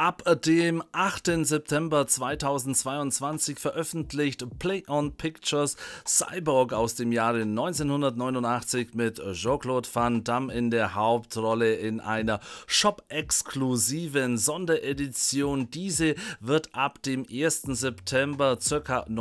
Ab dem 8. September 2022 veröffentlicht Play on Pictures Cyborg aus dem Jahre 1989 mit Jean-Claude Van Damme in der Hauptrolle in einer shop-exklusiven Sonderedition. Diese wird ab dem 1. September ca. 9.30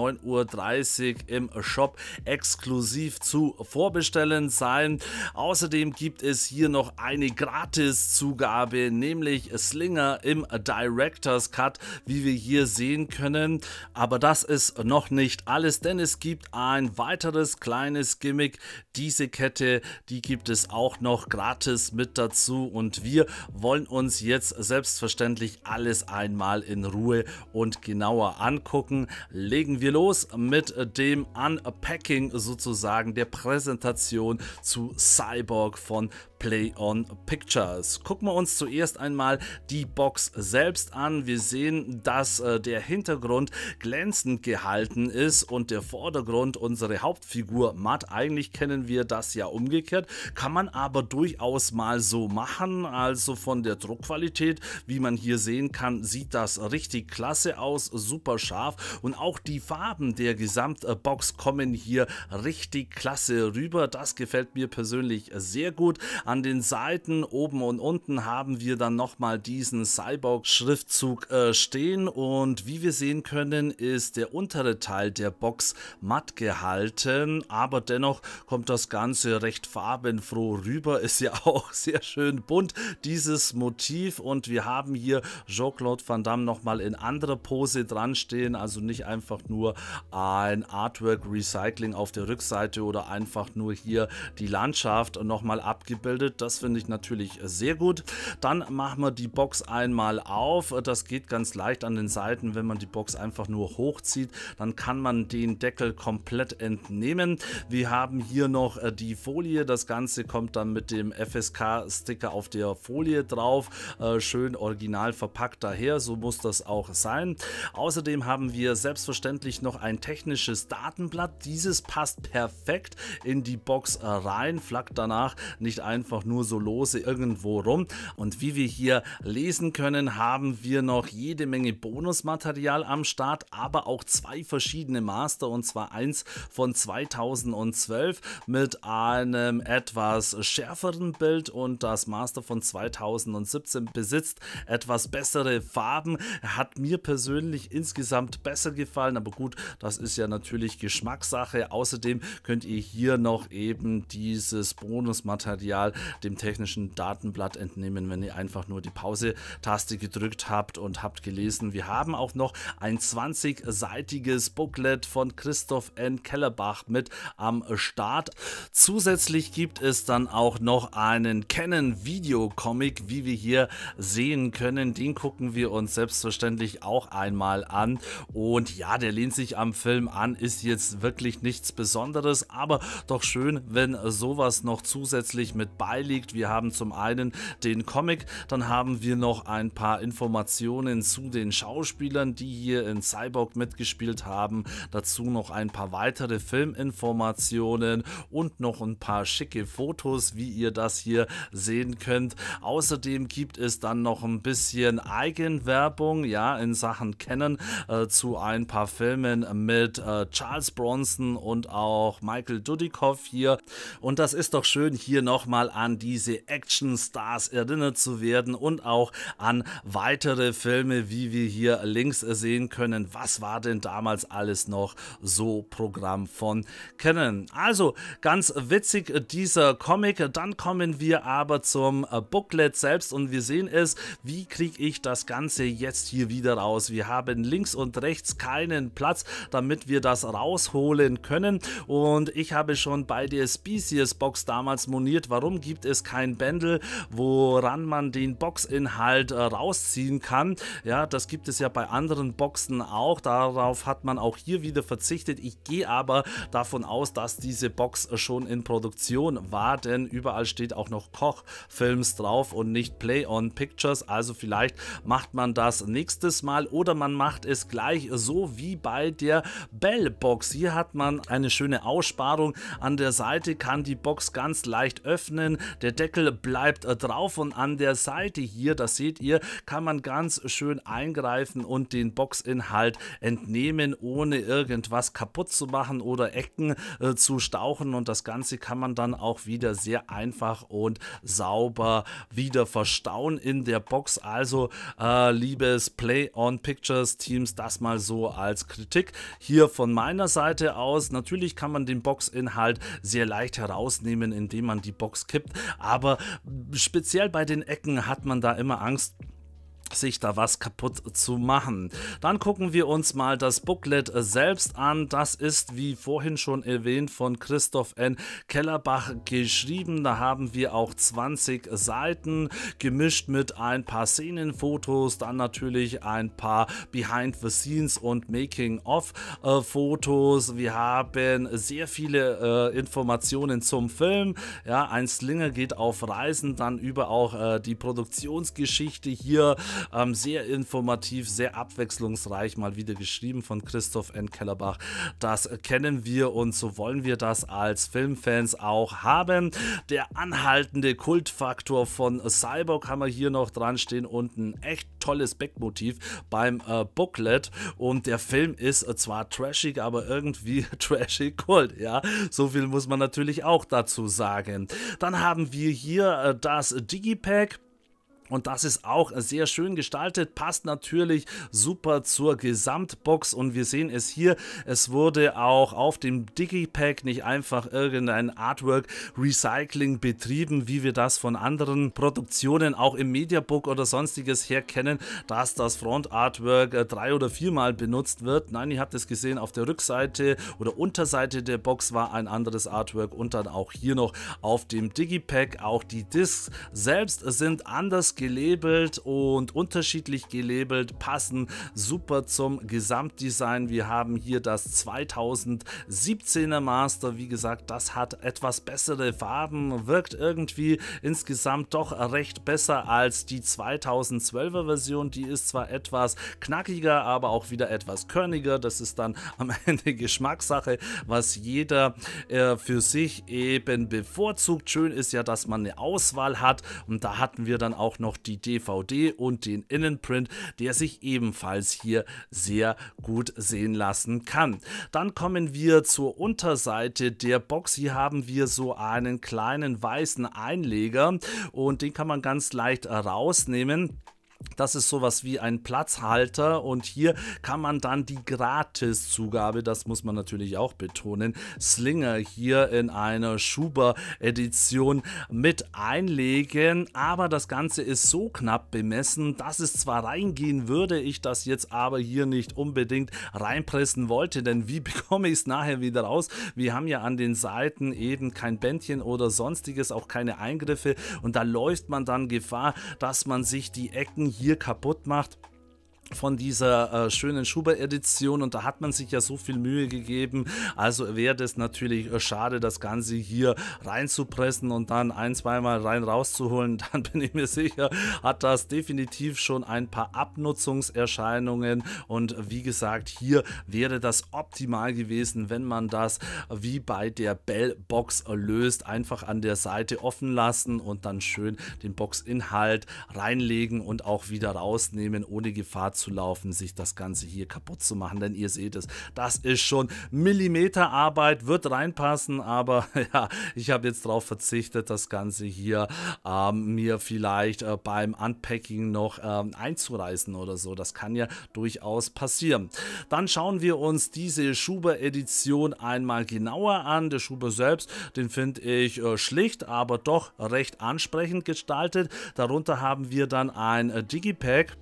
Uhr im Shop exklusiv zu vorbestellen sein. Außerdem gibt es hier noch eine Gratis-Zugabe, nämlich Slinger im Director's Cut, wie wir hier sehen können. Aber das ist noch nicht alles, denn es gibt ein weiteres kleines Gimmick. Diese Kette, die gibt es auch noch gratis mit dazu und wir wollen uns jetzt selbstverständlich alles einmal in Ruhe und genauer angucken. Legen wir los mit dem Unpacking sozusagen der Präsentation zu Cyborg von Play on Pictures. Gucken wir uns zuerst einmal die Box selbst an. Wir sehen, dass äh, der Hintergrund glänzend gehalten ist und der Vordergrund unsere Hauptfigur matt. Eigentlich kennen wir das ja umgekehrt, kann man aber durchaus mal so machen. Also von der Druckqualität, wie man hier sehen kann, sieht das richtig klasse aus, super scharf und auch die Farben der Gesamtbox kommen hier richtig klasse rüber. Das gefällt mir persönlich sehr gut. An den Seiten oben und unten haben wir dann nochmal diesen Cyborg-Schriftzug äh, stehen und wie wir sehen können, ist der untere Teil der Box matt gehalten, aber dennoch kommt das Ganze recht farbenfroh rüber, ist ja auch sehr schön bunt, dieses Motiv und wir haben hier Jean-Claude Van Damme nochmal in anderer Pose dran stehen, also nicht einfach nur ein Artwork Recycling auf der Rückseite oder einfach nur hier die Landschaft nochmal abgebildet abgebildet. Das finde ich natürlich sehr gut. Dann machen wir die Box einmal auf. Das geht ganz leicht an den Seiten. Wenn man die Box einfach nur hochzieht, dann kann man den Deckel komplett entnehmen. Wir haben hier noch äh, die Folie. Das Ganze kommt dann mit dem FSK-Sticker auf der Folie drauf. Äh, schön original verpackt daher. So muss das auch sein. Außerdem haben wir selbstverständlich noch ein technisches Datenblatt. Dieses passt perfekt in die Box äh, rein. Flackt danach nicht einfach einfach nur so lose irgendwo rum. Und wie wir hier lesen können, haben wir noch jede Menge Bonusmaterial am Start, aber auch zwei verschiedene Master und zwar eins von 2012 mit einem etwas schärferen Bild und das Master von 2017 besitzt etwas bessere Farben. Hat mir persönlich insgesamt besser gefallen, aber gut, das ist ja natürlich Geschmackssache. Außerdem könnt ihr hier noch eben dieses Bonusmaterial dem technischen Datenblatt entnehmen, wenn ihr einfach nur die Pause-Taste gedrückt habt und habt gelesen. Wir haben auch noch ein 20-seitiges Booklet von Christoph N. Kellerbach mit am Start. Zusätzlich gibt es dann auch noch einen Canon video comic wie wir hier sehen können. Den gucken wir uns selbstverständlich auch einmal an. Und ja, der lehnt sich am Film an, ist jetzt wirklich nichts Besonderes, aber doch schön, wenn sowas noch zusätzlich mit bei beiliegt. Wir haben zum einen den Comic, dann haben wir noch ein paar Informationen zu den Schauspielern, die hier in Cyborg mitgespielt haben. Dazu noch ein paar weitere Filminformationen und noch ein paar schicke Fotos, wie ihr das hier sehen könnt. Außerdem gibt es dann noch ein bisschen Eigenwerbung, ja, in Sachen Kennen äh, zu ein paar Filmen mit äh, Charles Bronson und auch Michael Dudikoff hier. Und das ist doch schön, hier nochmal an diese Actionstars erinnert zu werden und auch an weitere Filme, wie wir hier links sehen können. Was war denn damals alles noch so Programm von Canon? Also ganz witzig dieser Comic. Dann kommen wir aber zum Booklet selbst und wir sehen es, wie kriege ich das Ganze jetzt hier wieder raus. Wir haben links und rechts keinen Platz, damit wir das rausholen können und ich habe schon bei der Species Box damals moniert, warum gibt es kein Bändel, woran man den Boxinhalt äh, rausziehen kann. Ja, das gibt es ja bei anderen Boxen auch. Darauf hat man auch hier wieder verzichtet. Ich gehe aber davon aus, dass diese Box schon in Produktion war, denn überall steht auch noch Kochfilms drauf und nicht Play-on-Pictures. Also vielleicht macht man das nächstes Mal oder man macht es gleich so wie bei der Bell-Box. Hier hat man eine schöne Aussparung. An der Seite kann die Box ganz leicht öffnen drinnen. Der Deckel bleibt äh, drauf und an der Seite hier, das seht ihr, kann man ganz schön eingreifen und den Boxinhalt entnehmen, ohne irgendwas kaputt zu machen oder Ecken äh, zu stauchen und das Ganze kann man dann auch wieder sehr einfach und sauber wieder verstauen in der Box. Also, äh, liebes Play on Pictures Teams, das mal so als Kritik hier von meiner Seite aus. Natürlich kann man den Boxinhalt sehr leicht herausnehmen, indem man die Box kippt kippt. Aber speziell bei den Ecken hat man da immer Angst, sich da was kaputt zu machen. Dann gucken wir uns mal das Booklet selbst an. Das ist, wie vorhin schon erwähnt, von Christoph N. Kellerbach geschrieben. Da haben wir auch 20 Seiten, gemischt mit ein paar Szenenfotos, dann natürlich ein paar Behind-the-Scenes und Making-of-Fotos. Äh, wir haben sehr viele äh, Informationen zum Film. Ja, ein Slinger geht auf Reisen, dann über auch äh, die Produktionsgeschichte hier ähm, sehr informativ, sehr abwechslungsreich mal wieder geschrieben von Christoph N. Kellerbach. Das kennen wir und so wollen wir das als Filmfans auch haben. Der anhaltende Kultfaktor von Cyborg haben wir hier noch dran stehen und ein echt tolles Backmotiv beim äh, Booklet. Und der Film ist äh, zwar trashig, aber irgendwie trashig Kult. Ja, so viel muss man natürlich auch dazu sagen. Dann haben wir hier äh, das Digipack. Und das ist auch sehr schön gestaltet, passt natürlich super zur Gesamtbox und wir sehen es hier, es wurde auch auf dem Digipack nicht einfach irgendein Artwork Recycling betrieben, wie wir das von anderen Produktionen auch im Mediabook oder sonstiges her kennen, dass das Front Artwork äh, drei oder viermal benutzt wird. Nein, ihr habt es gesehen, auf der Rückseite oder Unterseite der Box war ein anderes Artwork und dann auch hier noch auf dem Digipack. Auch die Discs selbst sind anders gelabelt und unterschiedlich gelabelt, passen super zum Gesamtdesign. Wir haben hier das 2017er Master, wie gesagt, das hat etwas bessere Farben, wirkt irgendwie insgesamt doch recht besser als die 2012er Version. Die ist zwar etwas knackiger, aber auch wieder etwas körniger. Das ist dann am Ende Geschmackssache, was jeder äh, für sich eben bevorzugt. Schön ist ja, dass man eine Auswahl hat und da hatten wir dann auch noch noch die DVD und den Innenprint, der sich ebenfalls hier sehr gut sehen lassen kann. Dann kommen wir zur Unterseite der Box. Hier haben wir so einen kleinen weißen Einleger und den kann man ganz leicht rausnehmen. Das ist sowas wie ein Platzhalter und hier kann man dann die Gratiszugabe, das muss man natürlich auch betonen, Slinger hier in einer Schuber-Edition mit einlegen. Aber das Ganze ist so knapp bemessen, dass es zwar reingehen würde, ich das jetzt aber hier nicht unbedingt reinpressen wollte, denn wie bekomme ich es nachher wieder raus? Wir haben ja an den Seiten eben kein Bändchen oder sonstiges, auch keine Eingriffe und da läuft man dann Gefahr, dass man sich die Ecken hier kaputt macht, von dieser äh, schönen Schubert-Edition und da hat man sich ja so viel Mühe gegeben. Also wäre es natürlich äh, schade, das Ganze hier reinzupressen und dann ein, zweimal rein rauszuholen. Dann bin ich mir sicher, hat das definitiv schon ein paar Abnutzungserscheinungen und wie gesagt, hier wäre das optimal gewesen, wenn man das wie bei der Bell-Box löst, einfach an der Seite offen lassen und dann schön den Boxinhalt reinlegen und auch wieder rausnehmen, ohne Gefahr zu laufen, sich das Ganze hier kaputt zu machen, denn ihr seht es, das ist schon Millimeterarbeit, wird reinpassen, aber ja, ich habe jetzt darauf verzichtet, das Ganze hier ähm, mir vielleicht äh, beim Unpacking noch ähm, einzureißen oder so, das kann ja durchaus passieren. Dann schauen wir uns diese Schuber-Edition einmal genauer an, der Schuber selbst, den finde ich äh, schlicht, aber doch recht ansprechend gestaltet, darunter haben wir dann ein äh, Digipack,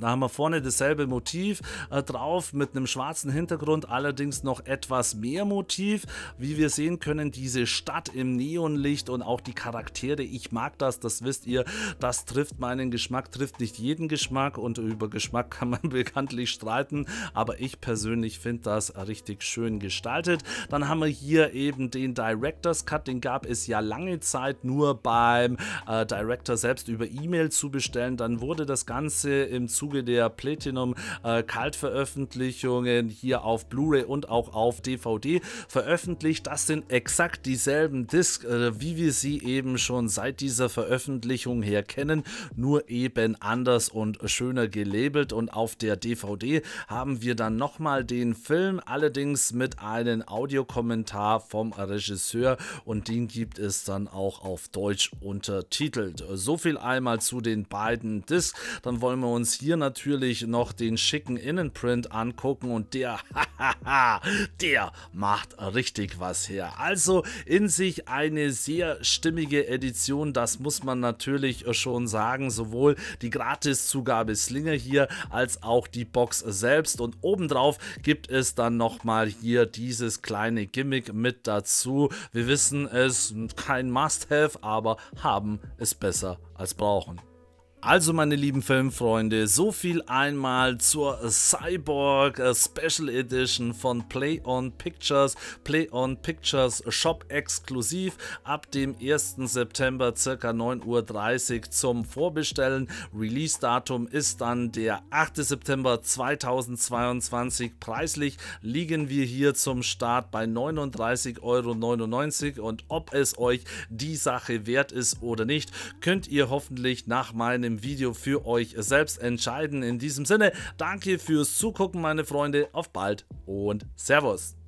da haben wir vorne dasselbe Motiv äh, drauf mit einem schwarzen Hintergrund, allerdings noch etwas mehr Motiv. Wie wir sehen können, diese Stadt im Neonlicht und auch die Charaktere. Ich mag das, das wisst ihr. Das trifft meinen Geschmack, trifft nicht jeden Geschmack und über Geschmack kann man bekanntlich streiten, aber ich persönlich finde das richtig schön gestaltet. Dann haben wir hier eben den Director's Cut, den gab es ja lange Zeit nur beim äh, Director selbst über E-Mail zu bestellen. Dann wurde das Ganze im Zuge Zuge der Platinum äh, Kaltveröffentlichungen hier auf Blu-ray und auch auf DVD veröffentlicht. Das sind exakt dieselben Discs, äh, wie wir sie eben schon seit dieser Veröffentlichung her kennen, nur eben anders und schöner gelabelt. Und auf der DVD haben wir dann nochmal den Film, allerdings mit einem Audiokommentar vom Regisseur und den gibt es dann auch auf Deutsch untertitelt. So viel einmal zu den beiden Discs. Dann wollen wir uns hier hier natürlich noch den schicken Innenprint angucken und der, der macht richtig was her. Also in sich eine sehr stimmige Edition, das muss man natürlich äh, schon sagen, sowohl die Gratiszugabe Slinger hier als auch die Box selbst und obendrauf gibt es dann nochmal hier dieses kleine Gimmick mit dazu. Wir wissen es, kein Must-Have, aber haben es besser als brauchen. Also meine lieben Filmfreunde, so viel einmal zur Cyborg äh, Special Edition von Play on Pictures, Play on Pictures Shop exklusiv ab dem 1. September circa 9.30 Uhr zum Vorbestellen. Release Datum ist dann der 8. September 2022. Preislich liegen wir hier zum Start bei 39,99 Euro und ob es euch die Sache wert ist oder nicht, könnt ihr hoffentlich nach meinem dem Video für euch selbst entscheiden. In diesem Sinne, danke fürs Zugucken, meine Freunde. Auf bald und Servus.